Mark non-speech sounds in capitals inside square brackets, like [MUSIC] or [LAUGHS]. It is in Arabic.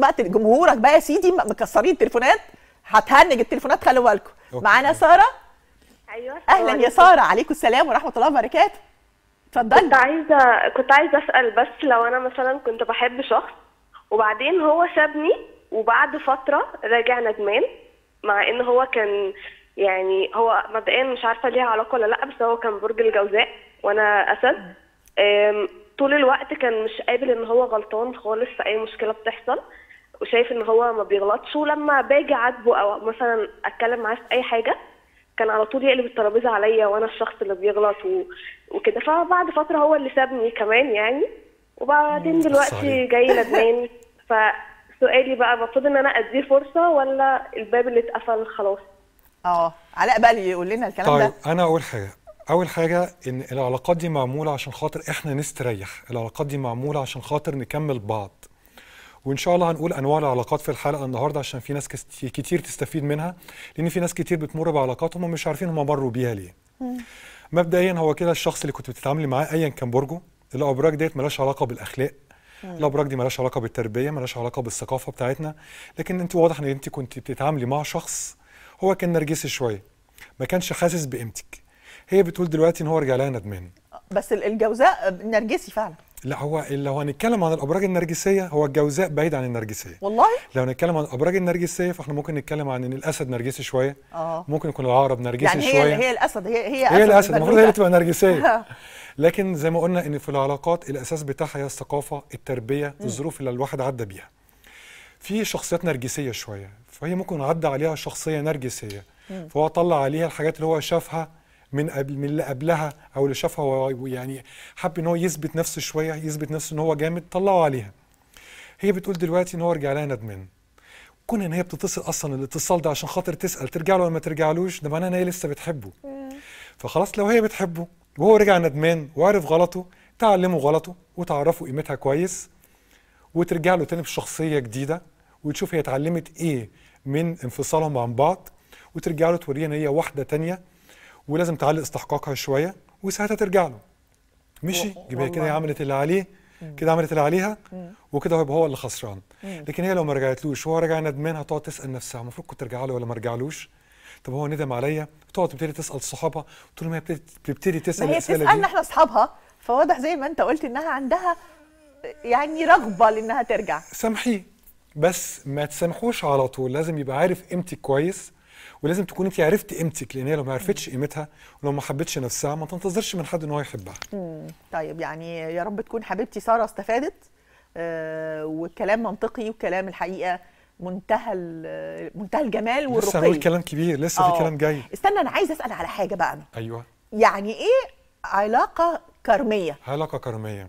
بقى جمهورك بقى يا سيدي مكسرين التليفونات هتهنج التليفونات خلوا بالكم معانا ساره ايوه اهلا يا ساره عليكم السلام ورحمه الله وبركاته اتفضلي كنت عايزه كنت عايزه اسال بس لو انا مثلا كنت بحب شخص وبعدين هو سابني وبعد فتره راجع ندمان مع ان هو كان يعني هو مبدئيا مش عارفه ليها علاقه ولا لا بس هو كان برج الجوزاء وانا اسد طول الوقت كان مش قابل ان هو غلطان خالص في اي مشكله بتحصل وشايف ان هو ما بيغلطش ولما باجي عاتبه او مثلا اتكلم معاه في اي حاجه كان على طول يقلب الترابيزه عليا وانا الشخص اللي بيغلط وكده فبعد فتره هو اللي سابني كمان يعني وبعدين دلوقتي جاي ندمان [LAUGHS] فسؤالي بقى المفروض ان انا اديه فرصه ولا الباب اللي اتقفل خلاص اه علاء بقى يقول لنا الكلام طيب ده طيب انا اقول حاجه اول حاجه ان العلاقات دي معموله عشان خاطر احنا نستريح العلاقات دي معموله عشان خاطر نكمل بعض وان شاء الله هنقول انواع العلاقات في الحلقه النهارده عشان في ناس كتير تستفيد منها لان في ناس كتير بتمر بعلاقاتهم ومش عارفين هم مروا بيها ليه مبدئيا هو كده الشخص اللي كنت بتتعاملي معاه ايا كان برجه الابراج ديت ملهاش علاقه بالاخلاق الابراج دي ملهاش علاقه بالتربيه ملهاش علاقه بالثقافه بتاعتنا لكن انت واضح ان انت كنت بتتعاملي مع شخص هو كان نرجسي شويه ما كانش حاسس بقيمتك هي بتقول دلوقتي ان هو رجع لها ندمان بس الجوزاء نرجسي فعلا لا هو لو هنتكلم عن الابراج النرجسيه هو الجوزاء بعيد عن النرجسيه والله لو هنتكلم عن الابراج النرجسيه فاحنا ممكن نتكلم عن ان الاسد نرجسي شويه اه ممكن يكون العقرب نرجسي يعني هي يعني هي الاسد هي هي, هي الاسد المفروض هي اللي تبقى نرجسيه [LAUGHS] لكن زي ما قلنا ان في العلاقات الاساس بتاعها هي الثقافه التربيه م. الظروف اللي الواحد عدى بيها في شخصيات نرجسيه شويه فهي ممكن عدى عليها شخصيه نرجسيه م. فهو طلع عليها الحاجات اللي هو شافها من قبل من اللي قبلها او اللي شافها يعني حب ان هو يثبت نفسه شويه يثبت نفسه ان هو جامد طلعوا عليها هي بتقول دلوقتي ان هو رجع لها ندمان كون ان هي بتتصل اصلا الاتصال ده عشان خاطر تسال ترجع له ولا ما ترجعلوش ده معناه ان هي لسه بتحبه فخلاص لو هي بتحبه وهو رجع ندمان وعرف غلطه تعلمه غلطه وتعرفه قيمتها كويس وترجع له تاني بشخصيه جديده وتشوف هي اتعلمت ايه من انفصالهم عن بعض وترجع له توريه ان هي واحده تانيه ولازم تعلي استحقاقها شويه وساعتها ترجع له مشي يبقى كده هي عملت اللي عليه كده عملت اللي عليها وكده هيبقى هو اللي خسران لكن هي لو ما رجعتلوش وهو راجع ندمان هتقعد تسال نفسها المفروض كنت ارجع له ولا ما ارجعلوش طب هو ندم عليا تقعد تبتدي تسال صحابها طول ما هي بتبتدي تسال الاسئله هي بتسالنا احنا اصحابها فواضح زي ما انت قلت انها عندها يعني رغبه لانها ترجع سامحيه بس ما تسامحوش على طول لازم يبقى عارف قيمتك كويس ولازم تكون انت عرفتي قيمتك لان هي لو ما عرفتش قيمتها ولو ما حبتش نفسها ما تنتظرش من حد ان هو يحبها طيب يعني يا رب تكون حبيبتي ساره استفادت آه والكلام منطقي والكلام الحقيقه منتهى منتهى الجمال والرقي لسه هنقول كلام كبير لسه أوه. في آه. كلام جاي استنى انا عايز اسال على حاجه بقى انا ايوه يعني ايه علاقه كرميه علاقه كرميه